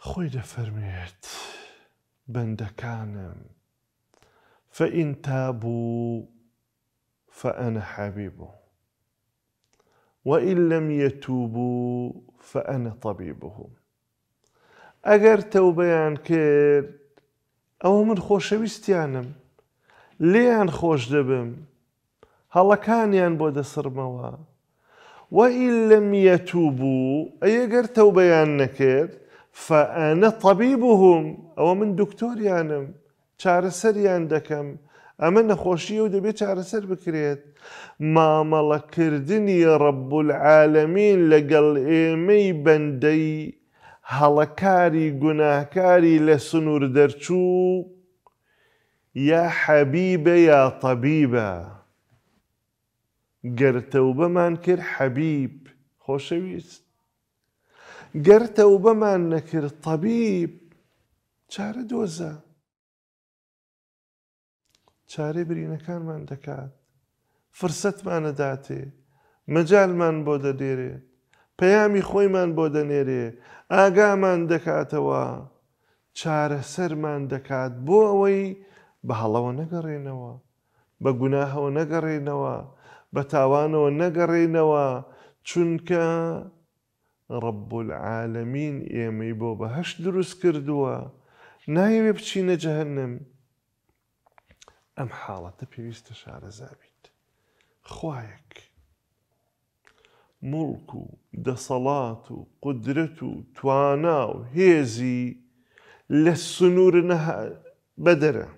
خوي دفرميت بندكانم فإن تابوا فأنا حبيبه وإن لم يتوبوا فأنا طبيبهم ئەگەر تەوبەیان كير أو من خۆشەویستیانم لێیان خۆش دەبم هەڵەکانیان بۆ دەسرمەوە وەئیل لەمیەتوو بوو ئەیەگەر تەوبەیان نكير فأنا طبيبهم أو من دكتور يعني دكتۆریانم چارەسەریان دەکەم ئەمە نەخۆشیە و دەبێت چارەسەر بکرێت مامەڵەکردنی ڕەب العالمین لەگەڵ ئێمەی بەندەی هەڵەکاری لسنور لە سنوور دەرچوو یا حەبیبە یا طەبیبە گەرتەوبەمان کرد حەبیب خۆشەویست گەر تەوبەمان نەکرد تەبیب چارە دۆزە چارە برینەکانمان دەکات فرسەتمانەداتێ مەجالمان بۆ دەدێرێ پەیامی خۆیمان بۆ دەنێرێ ئاگامان دەکاتەوە چارەسەرمان دەکات بۆ ئەوەی بە هەڵەوە نەگەڕێنەوە بە گوناهەوە نەگەڕێنەوە بە تاوانەوە نەگەڕێنەوە چونکە ڕب العالمین ئێمەی بۆ بەهشت دروست کردووە نایوێ بچینە جەهنم ئەم حاڵەتە پێویستە شارەزابیت خوایەک مڵک و دەسەڵات و قدرت و توانا و هێزی لە سنوور بەدەرە.